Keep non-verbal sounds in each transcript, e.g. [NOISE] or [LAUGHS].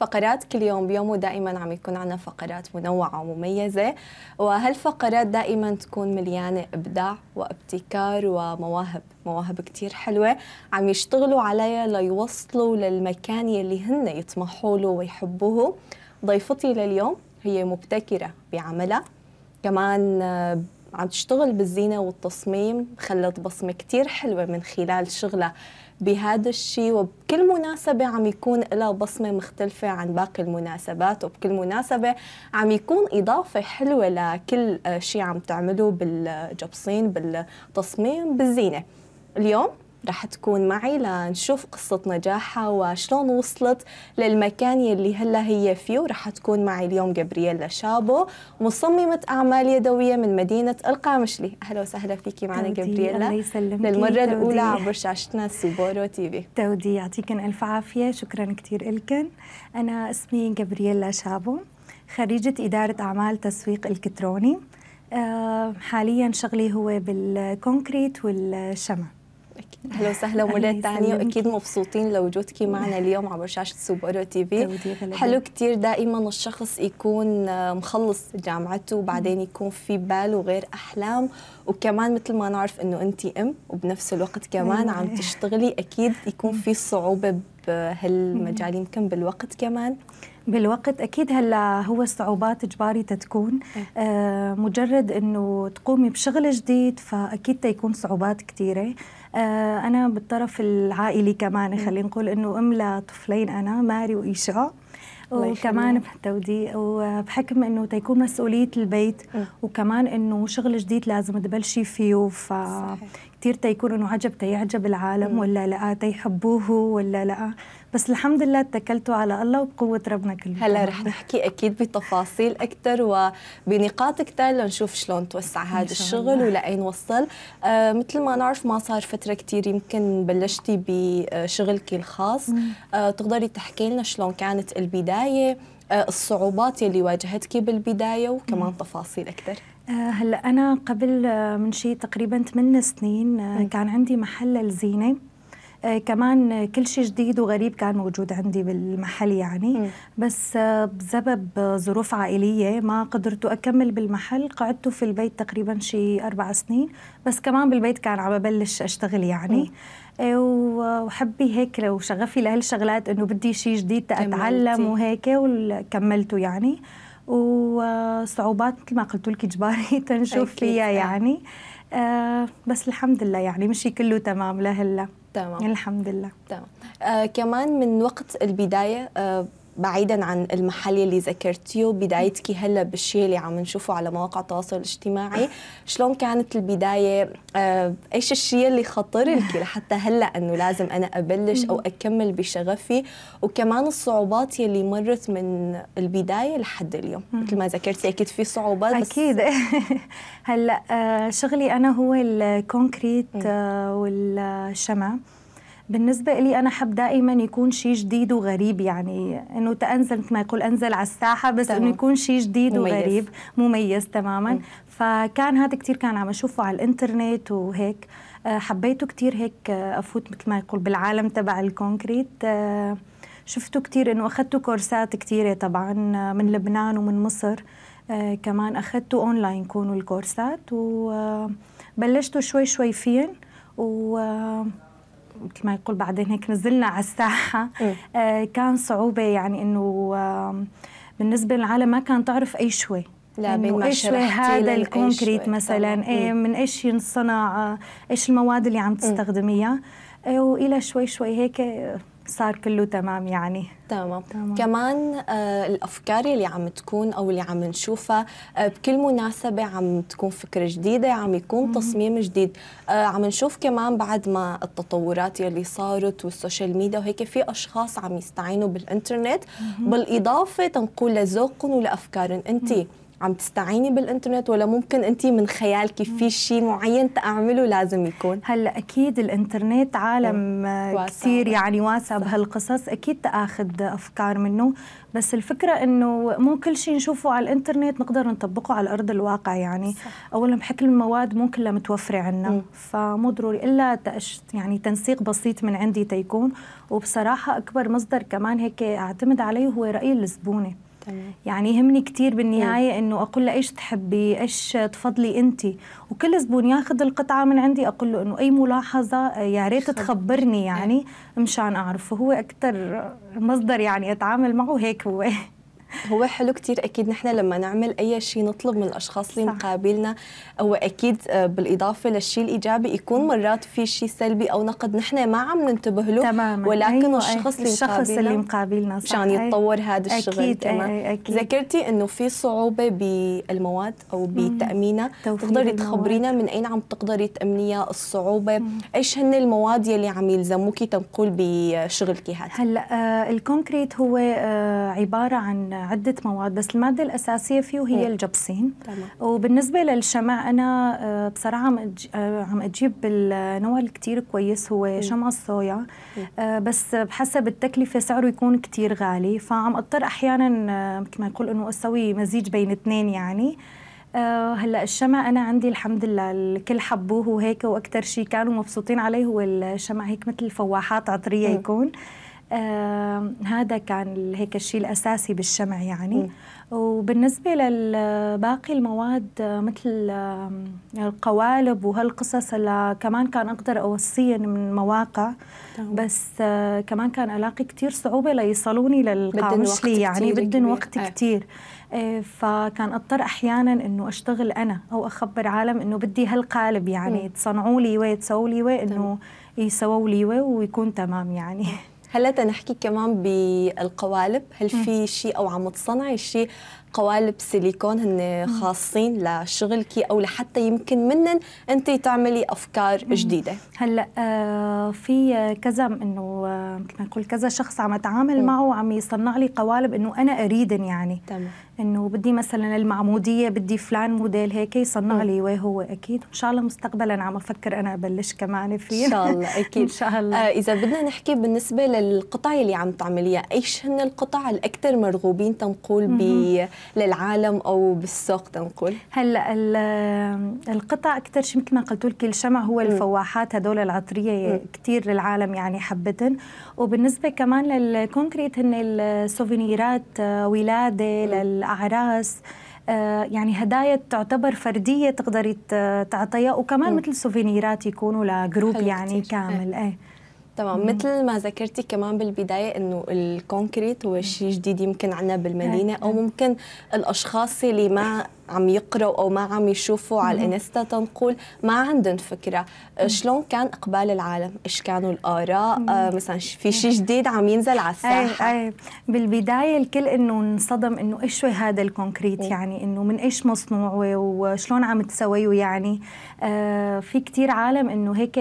فقرات كل يوم بيومه دائما عم يكون عندنا فقرات منوعة ومميزة وهالفقرات دائما تكون مليانة إبداع وابتكار ومواهب مواهب كتير حلوة عم يشتغلوا عليها ليوصلوا للمكان يلي هن يطمحوا له ويحبوه ضيفتي لليوم هي مبتكرة بعملها كمان آه، عم تشتغل بالزينة والتصميم خلت بصمة كتير حلوة من خلال شغلها بهذا الشيء وبكل مناسبة عم يكون لها بصمة مختلفة عن باقي المناسبات وبكل مناسبة عم يكون إضافة حلوة لكل آه، شيء عم تعمله بالجبصين بالتصميم بالزينة اليوم رح تكون معي لنشوف قصة نجاحها وشلون وصلت للمكان يلي هلا هي فيه ورح تكون معي اليوم جابرييلا شابو مصممة أعمال يدوية من مدينة القامشلي أهلا وسهلا فيكي معنا جابرييلا الله يسلمك للمرة تودي. الأولى عبر شاشتنا سوبورو تي في تودي يعطيكن ألف عافية شكرا كثير إلكن أنا اسمي جابرييلا شابو خريجة إدارة أعمال تسويق إلكتروني آه، حاليا شغلي هو بالكونكريت والشمع اهلا وسهلا مولات تانية واكيد مبسوطين لوجودك معنا اليوم عبر شاشه سوبر تي في حلو كثير دائما الشخص يكون آه، مخلص جامعته وبعدين يكون في باله غير احلام وكمان مثل ما نعرف انه انت ام وبنفس الوقت كمان عم تشتغلي اكيد يكون في صعوبه بهالمجال آه، يمكن بالوقت كمان بالوقت اكيد هلا هو الصعوبات اجباري تتكون إيه. آه مجرد انه تقومي بشغل جديد فاكيد تيكون صعوبات كثيره آه، أنا بالطرف العائلي كمان خلينا نقول إنه أم لطفلين أنا ماري وإيشاء وكمان بتودي وبحكم انه تيكون مسؤوليه البيت وكمان انه شغل جديد لازم تبلشي فيه ف كثير تيكون انه عجب تيعجب العالم مم. ولا لا تيحبوه ولا لا بس الحمد لله اتكلتوا على الله وبقوة ربنا كل هلا رح نحكي اكيد بتفاصيل اكثر وبنقاط كثير لنشوف شلون توسع هذا الشغل ولأين وصل آه مثل ما نعرف ما صار فترة كثير يمكن بلشتي بشغلك الخاص آه تقدري تحكي لنا شلون كانت البداية آه الصعوبات يلي واجهتك بالبداية وكمان مم. تفاصيل اكثر آه، هلا انا قبل آه، من شيء تقريبا 8 سنين آه، كان عندي محل للزينه كمان كل شيء جديد وغريب كان موجود عندي بالمحل يعني بس بسبب ظروف عائلية ما قدرت أكمل بالمحل قعدت في البيت تقريبا شيء أربع سنين بس كمان بالبيت كان عم ببلش أشتغل يعني وحبي هيك وشغفي لهالشغلات انه بدي شيء جديد اتعلم وهيك وكملته يعني وصعوبات مثل ما قلت لك اجباري [LAUGHS] تنشوف فيها نعم. يعني آه بس الحمد لله يعني مشي كله تمام لهلا تمام الحمد لله تمام آه كمان من وقت البدايه آه بعيدا عن المحل اللي ذكرتيه بدايتك هلا بالشيء اللي عم نشوفه على مواقع التواصل الاجتماعي [LAUGHS] شلون كانت البدايه آه، ايش الشيء اللي خطر لك لحتى هلا انه لازم انا ابلش او اكمل بشغفي وكمان الصعوبات يلي مرت من البدايه لحد اليوم مثل ما ذكرتي اكيد في صعوبات بس اكيد [LAUGHS] هلا آه، شغلي انا هو الكونكريت آه، والشمع بالنسبة لي أنا حب دائما يكون شيء جديد وغريب يعني إنه تأنزل مثل ما يقول أنزل على الساحة بس إنه يكون شيء جديد مميز. وغريب مميز تماما م. فكان هذا كتير كان عم أشوفه على الإنترنت وهيك آه، حبيته كتير هيك آه، أفوت مثل ما يقول بالعالم تبع الكونكريت آه، شفته كتير إنه أخذته كورسات كتيرة طبعا من لبنان ومن مصر كمان أخذته أونلاين كونوا الكورسات وبلشته شوي شوي فين و مثل ما يقول بعدين هيك نزلنا على الساحه [LAUGHS] إيه. آه كان صعوبه يعني انه آه بالنسبه للعالم ما كان تعرف اي شوي لا بين ايش هذا الكونكريت مثلا إيه،, ايه من ايش ينصنع آه، ايش المواد اللي عم إيه. تستخدميها والى شوي شوي هيك آه، صار كله تمام يعني تمام, تمام. كمان آه الافكار اللي عم تكون او اللي عم نشوفها آه بكل مناسبه عم تكون فكره جديده عم يكون مم. تصميم جديد آه عم نشوف كمان بعد ما التطورات يلي صارت والسوشيال ميديا وهيك في اشخاص عم يستعينوا بالانترنت مم. بالاضافه تنقول لذوقهم ولافكارهم انت عم تستعيني بالانترنت ولا ممكن انت من خيالك في شيء معين تعمله لازم يكون هلا اكيد الانترنت عالم آه، كثير يعني واسع بهالقصص اكيد تاخذ افكار منه بس الفكره انه مو كل شيء نشوفه على الانترنت نقدر نطبقه على ارض الواقع يعني صح. اولا بحكي المواد مو كلها متوفره عندنا فمو ضروري الا تأش يعني تنسيق بسيط من عندي تيكون وبصراحه اكبر مصدر كمان هيك اعتمد عليه هو راي الزبونه يعني يهمني كثير بالنهايه مم. إيه. انه اقول له ايش تحبي ايش تفضلي انت وكل زبون ياخذ القطعه من عندي اقول له انه اي ملاحظه آه، يا ريت تخبرني يعني إيه. مشان اعرف هو اكثر مصدر يعني اتعامل معه هيك هو هو حلو كثير اكيد نحن لما نعمل اي شيء نطلب من الاشخاص اللي مقابلنا هو اكيد آه، بالاضافه للشيء الايجابي يكون مرات في شيء سلبي او نقد نحن ما عم ننتبه له تماما ولكن أيوة الشخص اللي الشخص اللي مقابلنا صح عشان يتطور هذا الشغل أكيد كمان أيوة أكيد ذكرتي انه في صعوبه بالمواد او بتامينها تقدري تخبرينا من اين عم تقدري تامنيها الصعوبه مم. ايش هن المواد يلي عم يلزموكي تنقول بشغلك هذا هلا آه، الكونكريت هو آه، عباره عن عدة مواد بس المادة الأساسية فيه هي إيه. الجبسين تمام. وبالنسبة للشمع أنا آه، بصراحة آه، عم أجيب النوع الكتير كويس هو إيه. شمع الصويا إيه. آه، بس بحسب التكلفة سعره يكون كتير غالي فعم أضطر أحيانا مثل ما يقول إنه أسوي مزيج بين اثنين يعني هلا الشمع انا عندي الحمد لله الكل حبوه وهيك واكثر شيء كانوا مبسوطين عليه هو الشمع هيك مثل فواحات عطريه م. إيه. يكون آه هذا كان هيك الشيء الاساسي بالشمع يعني م. وبالنسبه للباقي المواد آه، مثل القوالب وهالقصص اللي كمان كان اقدر اوصيهم من مواقع طبعا. بس آه، كمان كان الاقي كثير صعوبه ليصلوني للقامشلي يعني بدهم وقت آه. كثير آه، فكان اضطر احيانا انه اشتغل انا او اخبر عالم انه بدي هالقالب يعني تصنعوا لي وتسووا لي انه يسووا إيه، لي ويكون تمام يعني [LAUGHS] هلا نحكي كمان بالقوالب هل في شيء او عم تصنعي شيء قوالب سيليكون هن خاصين لشغلك او لحتى يمكن منن انت تعملي افكار جديده هلا آه، في كذا انه آه، مثل ما نقول كذا شخص عم اتعامل معه وعم يصنع لي قوالب انه انا اريدن يعني تمام انه بدي مثلا المعموديه بدي فلان موديل هيك يصنع لي وهو اكيد ان شاء الله مستقبلا عم افكر انا ابلش كمان فيه ان شاء الله [LAUGHS] اكيد ان شاء الله آه اذا بدنا نحكي بالنسبه للقطع اللي عم تعمليها ايش هن القطع الاكثر مرغوبين تنقول ب للعالم او بالسوق تنقول هلا آه، القطع اكثر شيء مثل ما قلت لك الشمع هو الفواحات هدول العطريه كثير العالم يعني حبتن وبالنسبه كمان للكونكريت هن السوفينيرات آه، ولاده لل الأعراس آه، يعني هدايا تعتبر فردية تقدري تعطيها وكمان م. مثل سوفينيرات يكونوا لجروب يعني إيه. كامل ايه تمام مثل ما ذكرتي كمان بالبدايه انه الكونكريت هو شيء جديد يمكن عنا بالمدينه او ممكن الاشخاص اللي ما عم يقرأوا أو ما عم يشوفوا على الإنستا تنقول ما عندهم فكرة أه، شلون كان إقبال العالم إيش كانوا الآراء أه، مثلا في شيء جديد عم ينزل على الساحة أي أي. بالبداية الكل إنه انصدم إنه إيش هذا الكونكريت يعني إنه من إيش مصنوع وشلون عم تسويه يعني أه، في كثير عالم إنه هيك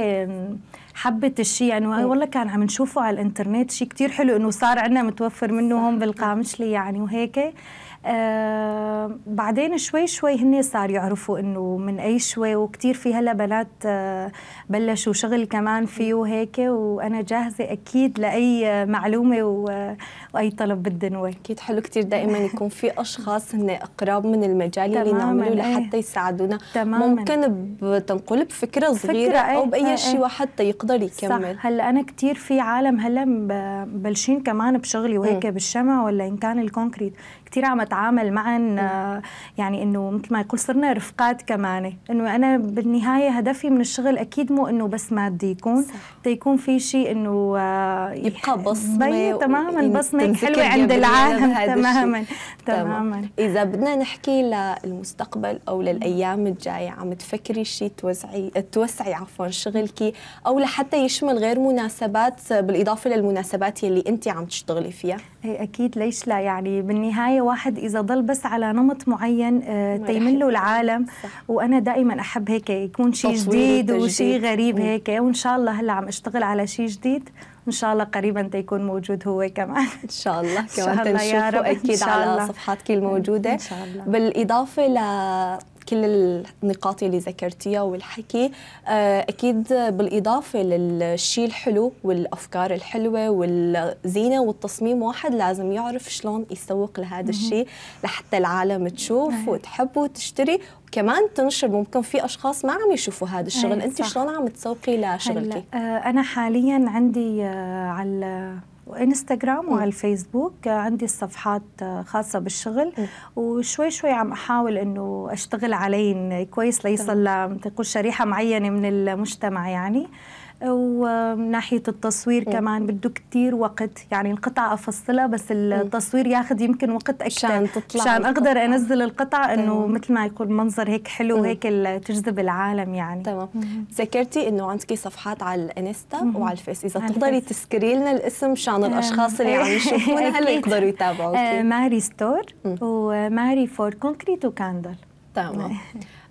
حبه الشيء يعني أيه. والله كان عم نشوفه على الانترنت شيء كتير حلو انه صار عندنا متوفر منه هون بالقامشلي يعني وهيك آه بعدين شوي شوي هن صار يعرفوا انه من اي شوي وكثير في هلا بنات آه بلشوا شغل كمان فيه وهيك وانا جاهزه اكيد لاي معلومه آه، واي طلب بدهم اكيد حلو كثير دائما يكون في اشخاص هن اقرب من المجال اللي نعمله إيه. لحتى يساعدونا تماما ممكن بتنقل بفكره صغيره فكرة او إيه، باي إيه، شيء وحتى يقدر يكمل صح هلا انا كثير في عالم هلا مبلشين كمان بشغلي وهيك بالشمع ولا ان كان الكونكريت كثير عم اتعامل معا آه، يعني انه مثل ما يقول صرنا رفقات كمان انه انا بالنهايه هدفي من الشغل اكيد مو انه بس مادي يكون تيكون في شيء انه آه، يبقى بصمه تماما يعني بصمه حلوه عند العالم تماما تماما اذا بدنا نحكي للمستقبل او للايام الجايه عم تفكري شيء توسعي توسعي عفوا شغلك او لحتى يشمل غير مناسبات بالاضافه للمناسبات يلي انت عم تشتغلي فيها اي اكيد ليش لا يعني بالنهايه الواحد اذا ضل بس على نمط معين آه، تيمن له العالم صح. وانا دائما احب هيك يكون شيء جديد وشيء غريب هيك وان شاء الله هلا عم اشتغل على شيء جديد ان شاء الله قريبا تيكون موجود هو كمان ان شاء الله كمان تنشوفه اكيد على صفحاتك الموجوده ان شاء الله بالاضافه ل كل النقاط اللي ذكرتيها والحكي آه، اكيد بالاضافه للشيء الحلو والافكار الحلوه والزينه والتصميم واحد لازم يعرف شلون يسوق لهذا الشيء لحتى العالم تشوف وتحب وتشتري كمان تنشر ممكن في اشخاص ما عم يشوفوا هذا الشغل إيه، انت شلون عم تسوقي لشغلك آه، انا حاليا عندي آه، على وانستغرام وعلى الفيسبوك آه، عندي الصفحات آه، خاصة بالشغل وشوي شوي عم أحاول أنه أشتغل عليهن كويس ليصل لشريحة شريحة معينة من المجتمع يعني ومن ناحيه التصوير كمان بده كتير وقت يعني القطعه افصلها بس التصوير ياخذ يمكن وقت اكثر عشان تطلع عشان اقدر انزل القطعه انه مثل ما يكون منظر هيك حلو وهيك تجذب العالم يعني تمام ذكرتي انه عندك صفحات على الانستا وعلى الفيس اذا تقدري تذكري لنا الاسم مشان الاشخاص اللي أيوة. عم يشوفونا هلا يقدروا يتابعوكي أه، ماري ستور وماري فور كونكريت وكاندل تمام [LAUGHS]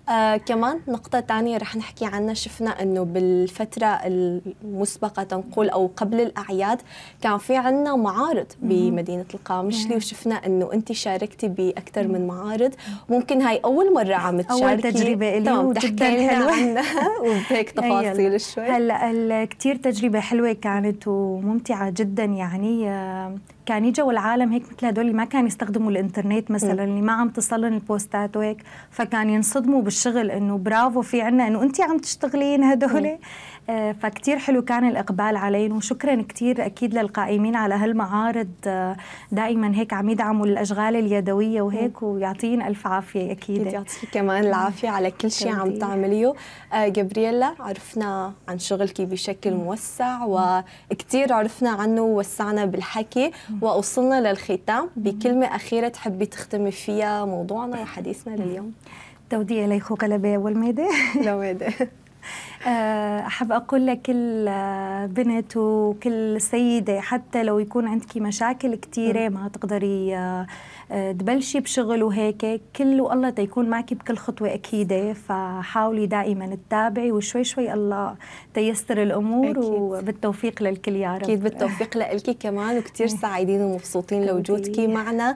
آه كمان نقطة ثانية رح نحكي عنها شفنا انه بالفترة المسبقة تنقول او قبل الاعياد كان في عنا معارض بمدينة القامشلي وشفنا انه انت شاركتي باكثر من معارض ممكن هاي اول مرة عم تشاركي اول تجربة لي طيب، وجدا حلوة عنها [LAUGHS] وبهيك أيوة. تفاصيل شوي هلا كثير تجربة حلوة كانت وممتعة جدا يعني آه، كان يجوا العالم هيك مثل هدول اللي ما كان يستخدموا الانترنت مثلا اللي ما عم تصلن البوستات وهيك فكان ينصدموا بالشغل انه برافو في عنا انه انت عم تشتغلين هدول آه، فكتير حلو كان الإقبال علينا وشكرا كتير أكيد للقائمين على هالمعارض آه، دائما هيك عم يدعموا الأشغال اليدوية وهيك ويعطين ألف عافية أكيد يعطيك كمان العافية على كل شيء عم تعمليه جبريلا آه، جابرييلا عرفنا عن شغلك بشكل موسع وكتير عرفنا عنه ووسعنا بالحكي ووصلنا للختام بكلمة أخيرة تحبي تختمي فيها موضوعنا وحديثنا لليوم توديع ليخو قلبي والميدة لميدة [LAUGHS] آه، أحب أقول لكل آه، بنت وكل سيدة حتى لو يكون عندك مشاكل كثيرة ما تقدري آه، تبلشي بشغل وهيك كل والله تيكون معك بكل خطوة أكيدة فحاولي دائما تتابعي وشوي شوي الله تيسر الأمور أكيد. وبالتوفيق للكل يا رب أكيد بالتوفيق لك كمان وكثير سعيدين ومبسوطين لوجودك معنا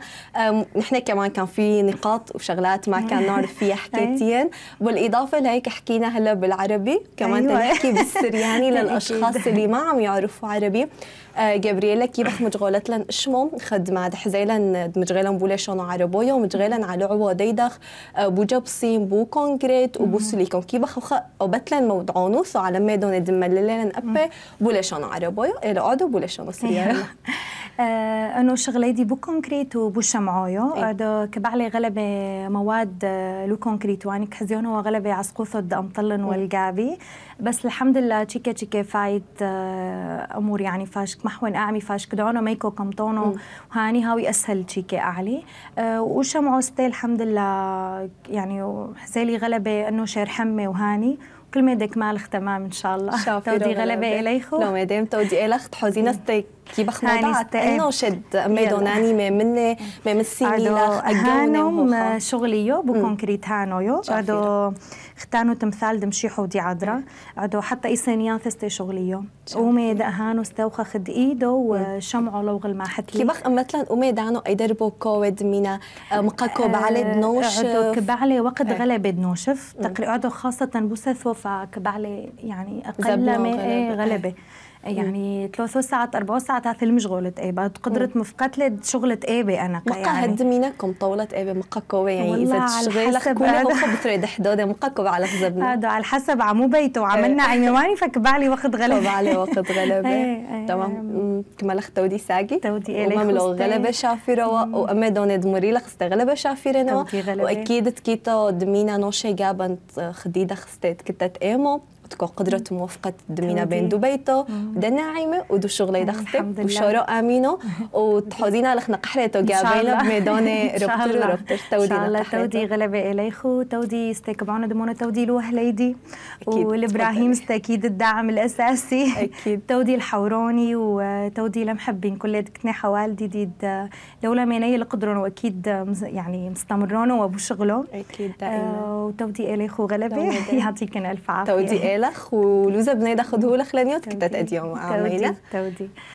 نحن كمان كان في نقاط وشغلات ما كان نعرف فيها [LAUGHS] حكيتين بالإضافة لهيك حكينا هلا بالعربي كمان أيوة. تنحكي بالسرياني [LAUGHS] للاشخاص اللي ما عم يعرفوا عربي آه جابرييلا كيف متغولت لن اشمو خد مع دحزيلا متغيلا بولا شونو عربويا ومتغيلا على عوا ديدخ آه، بو جبسين بو كونكريت وبو سليكون كيف خخ وبتلا موضعونو سو على ميدون دمللين ابي بولا شونو عربويا الى عدو بولا شونو سريانا [LAUGHS] آه، انه شغليدي بو كونكريت وبو شمعويو إيه. هذا كبعلي غلبة مواد آه، لو كونكريت واني كحزيون هو غلبة ضد امطلن إيه. والقابي بس الحمد لله تشيكا تشيكا فايت آه، امور يعني فاشك محون اعمي فاشك دعونو ميكو كمطونو إيه. هاني هاوي اسهل تشيكا اعلي أه وشمعو ستي الحمد لله يعني حزيلي غلبة انه شير حمي وهاني كل ما دك مال تمام ان شاء الله تودي غلبة اليخو لو دام تودي الخ حزينة ستيك كي بخنضعت انه شد ميدون اني ما مني ما مسي هانم شغليو هانو هانويو ادو اختانو تمثال دمشي حودي عدرا ادو حتى ايسانيان ثستي شغليو اومي هانو استوخا خد ايدو وشمعو لوغ الماحت كي بخ مثلا اومي دانو اي دربو كود مينا آه، مقاكو بعلي دنوش آه، كبعلي وقت إيه. يعني إيه، غلبة تقري تقريبا خاصة بوسا ثوفا كبعلي يعني اقل غلبة يعني ثلاث ساعات اربع ساعات هذا مشغولت اي بعد قدرت شغلت اي بي انا مقا يعني منكم طولت ابي إيه مقا كوبي يعني اذا تشتغل كلها خبطري دحدوده مقا كوبي على حسبنا [LAUGHS] هذا على حسب عمو بيته وعملنا إيه. عيني ماني فكبالي وقت غلبة بالي وقت [LAUGHS] إيه، غلبة تمام كما لخ تودي ساقي تودي اي ومام لو غلبة شافيرا واما دوني دمري لخست غلبة شافرة واكيد تكيتو دمينا نوشي جابنت خديدة خستت كتت ايمو تكون قدرت موفقة دمينا بين دو بيته دا ناعمة ودو شغلة دخلتك وشورو آمينة [LAUGHS] وتحوزينا لخنا قحرته جابينا بميدانة ربطر وربطر تودي إن شاء الله تودي غلبة إليخو تودي استكبعونا دمونا تودي ليدي والإبراهيم استأكيد الدعم الأساسي أكيد [LAUGHS] تودي الحوروني وتودي لمحبين كل كتنا حوالدي ديد لولا ميني القدرون وأكيد يعني مستمرون وبشغلون أكيد دائما آه وتودي إليخو غلبة [LAUGHS] يعطيكن ألف عافية تودي لخ ولوزة بنيدة خذوه لخ لنيوت كتات أديوم عميلة تودي